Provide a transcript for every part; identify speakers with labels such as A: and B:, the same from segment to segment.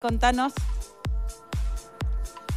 A: Contanos.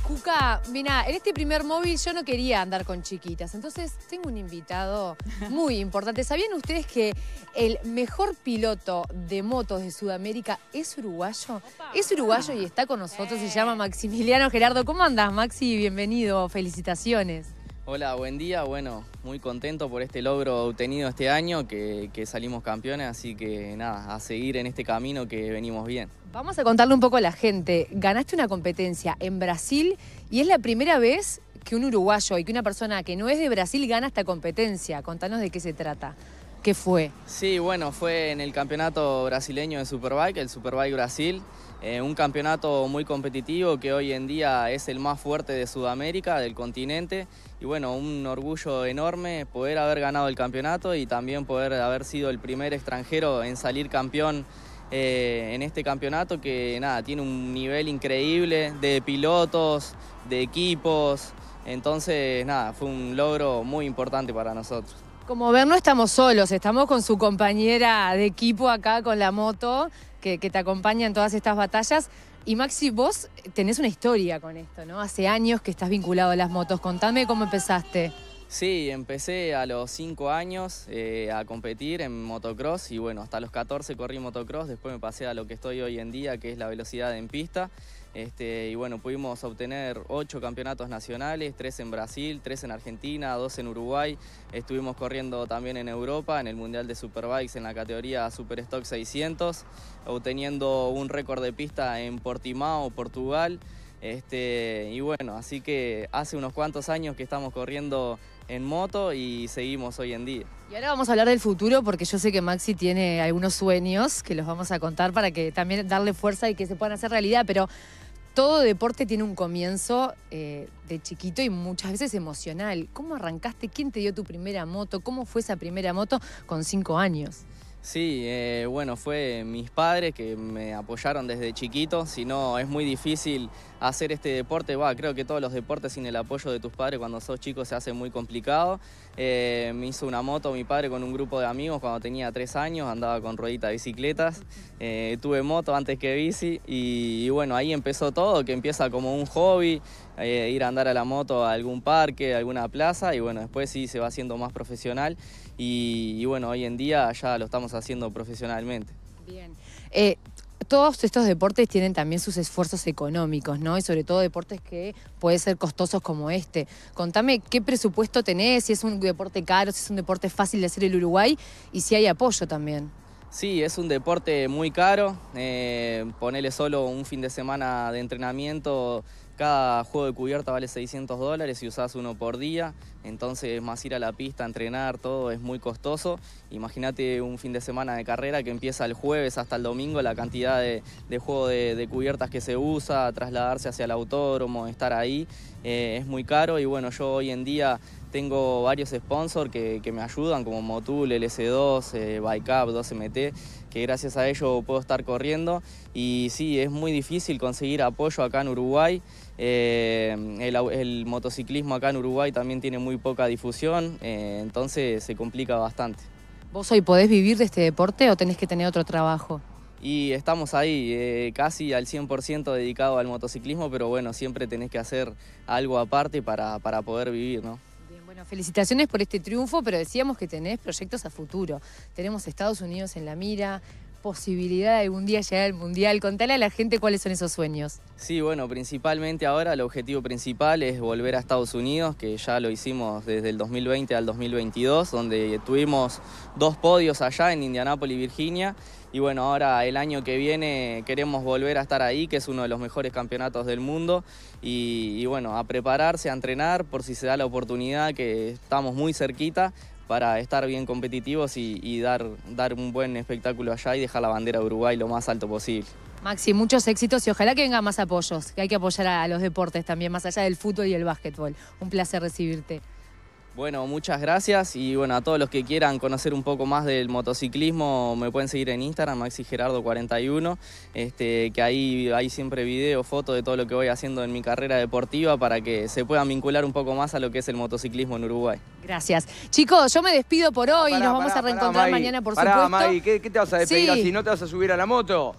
A: Cuca, mira, en este primer móvil yo no quería andar con chiquitas, entonces tengo un invitado muy importante. ¿Sabían ustedes que el mejor piloto de motos de Sudamérica es uruguayo? Es uruguayo y está con nosotros, se llama Maximiliano Gerardo. ¿Cómo andas, Maxi? Bienvenido, felicitaciones.
B: Hola, buen día. Bueno, muy contento por este logro obtenido este año, que, salimos campeones, así que nada, a seguir en este camino que venimos bien.
A: Vamos a contarle un poco a la gente. Ganaste una competencia en Brasil y es la primera vez que un uruguayo y que una persona que no es de Brasil gana esta competencia. Contanos de qué se trata. ¿Qué fue.
B: Sí, bueno, fue en el campeonato brasileño de Superbike, el Superbike Brasil, eh, un campeonato muy competitivo que hoy en día es el más fuerte de Sudamérica, del continente, y bueno, un orgullo enorme poder haber ganado el campeonato y también poder haber sido el primer extranjero en salir campeón. Eh, en este campeonato que nada, tiene un nivel increíble de pilotos, de equipos, entonces nada, fue un logro muy importante para nosotros.
A: Como ver, no estamos solos, estamos con su compañera de equipo acá con la moto, que, te acompaña en todas estas batallas. Y Maxi, vos tenés una historia con esto, ¿no? Hace años que estás vinculado a las motos. Contame cómo empezaste.
B: Sí, empecé a los 5 años eh, a competir en motocross y bueno, hasta los 14 corrí motocross, después me pasé a lo que estoy hoy en día, que es la velocidad en pista. Este, y bueno, pudimos obtener ocho campeonatos nacionales, tres en Brasil, tres en Argentina, dos en Uruguay. Estuvimos corriendo también en Europa, en el Mundial de Superbikes, en la categoría Superstock 600, obteniendo un récord de pista en Portimao, Portugal. Este, y bueno, así que hace unos cuantos años que estamos corriendo en moto y seguimos hoy en día.
A: Y ahora vamos a hablar del futuro porque yo sé que Maxi tiene algunos sueños que los vamos a contar para que también darle fuerza y que se puedan hacer realidad, pero todo deporte tiene un comienzo eh, de chiquito y muchas veces emocional. ¿Cómo arrancaste? ¿Quién te dio tu primera moto? ¿Cómo fue esa primera moto con cinco años?
B: Sí, eh, bueno, fue mis padres que me apoyaron desde chiquito, si no es muy difícil hacer este deporte, Va, creo que todos los deportes sin el apoyo de tus padres cuando sos chico se hace muy complicado. Eh, me hizo una moto mi padre con un grupo de amigos cuando tenía tres años, andaba con ruedita de bicicletas, eh, tuve moto antes que bici y, bueno, ahí empezó todo, que empieza como un hobby, ir a andar a la moto a algún parque, alguna plaza y bueno, después sí se va haciendo más profesional y, bueno, hoy en día ya lo estamos haciendo profesionalmente.
A: Bien. Eh, todos estos deportes tienen también sus esfuerzos económicos, ¿no? Y sobre todo deportes que pueden ser costosos como este. Contame qué presupuesto tenés, si es un deporte caro, si es un deporte fácil de hacer el Uruguay y si hay apoyo también.
B: Sí, es un deporte muy caro. Eh, ponerle solo un fin de semana de entrenamiento cada juego de cubierta vale 600 dólares y usás uno por día, entonces más ir a la pista, entrenar, todo es muy costoso. Imagínate un fin de semana de carrera que empieza el jueves hasta el domingo, la cantidad de, juego de, cubiertas que se usa, trasladarse hacia el autódromo, estar ahí, eh, es muy caro y bueno, yo hoy en día tengo varios sponsors que, me ayudan, como Motul, ls 2 eh, Bike 2MT, que gracias a ellos puedo estar corriendo. Y sí, es muy difícil conseguir apoyo acá en Uruguay. Eh, el, motociclismo acá en Uruguay también tiene muy poca difusión, eh, entonces se complica bastante.
A: ¿Vos hoy podés vivir de este deporte o tenés que tener otro trabajo?
B: y estamos ahí, eh, casi al 100% dedicados al motociclismo, pero bueno, siempre tenés que hacer algo aparte para, para poder vivir, ¿no?
A: Bueno, felicitaciones por este triunfo, pero decíamos que tenés proyectos a futuro. Tenemos Estados Unidos en la mira, posibilidad de algún día llegar al Mundial. Contale a la gente cuáles son esos
B: sueños. Sí, bueno, principalmente ahora el objetivo principal es volver a Estados Unidos, que ya lo hicimos desde el 2020 al 2022, donde tuvimos dos podios allá en Indianápolis, Virginia. Y bueno, ahora el año que viene queremos volver a estar ahí, que es uno de los mejores campeonatos del mundo. Y, y bueno, a prepararse, a entrenar, por si se da la oportunidad, que estamos muy cerquita para estar bien competitivos y, dar, dar un buen espectáculo allá y dejar la bandera de Uruguay lo más alto posible.
A: Maxi, muchos éxitos y ojalá que vengan más apoyos, que hay que apoyar a los deportes también, más allá del fútbol y el básquetbol. Un placer recibirte.
B: Bueno, muchas gracias y bueno, a todos los que quieran conocer un poco más del motociclismo me pueden seguir en Instagram, gerardo 41 este, que ahí hay siempre video, foto de todo lo que voy haciendo en mi carrera deportiva para que se puedan vincular un poco más a lo que es el motociclismo en Uruguay.
A: Gracias. Chicos, yo me despido por ah, hoy, y nos vamos a reencontrar mañana por supuesto. Maggie,
B: ¿qué, ¿qué, te vas a despedir si no te vas a subir a la moto?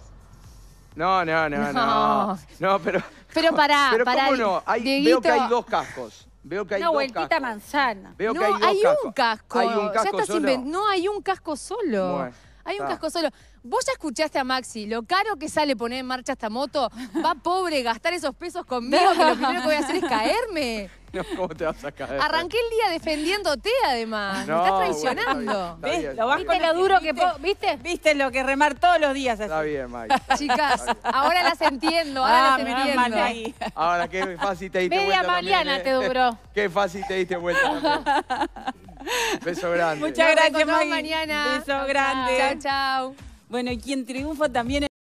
B: No, no, no, no.
A: No, pero... Pero pará, pero Veo que hay dos cascos. Veo que hay una dos vueltita cascos. manzana. Veo no, que hay, dos hay un casco. Hay un casco ya estás solo. No hay un casco solo. Bueno. Hay un casco solo. Vos ya escuchaste a Maxi, lo caro que sale poner en marcha esta moto, va pobre gastar esos pesos conmigo, que lo primero que voy a hacer es caerme. No, ¿cómo te vas a caer? Arranqué el día defendiéndote, además. Me estás traicionando. ¿Viste lo duro que... ¿Viste? ¿Viste? Viste lo que remar todos los días así. Está bien, Maxi. Chicas, ahora las entiendo, ahora las ah, entiendo. Ahí. Ahora, qué fácil te diste vuelta Media Mariana te eh. duró. Qué fácil te diste vuelta Beso grande. Muchas gracias, Maggie. mañana. Beso grande. Chao, chao. Bueno, y quien triunfa también es...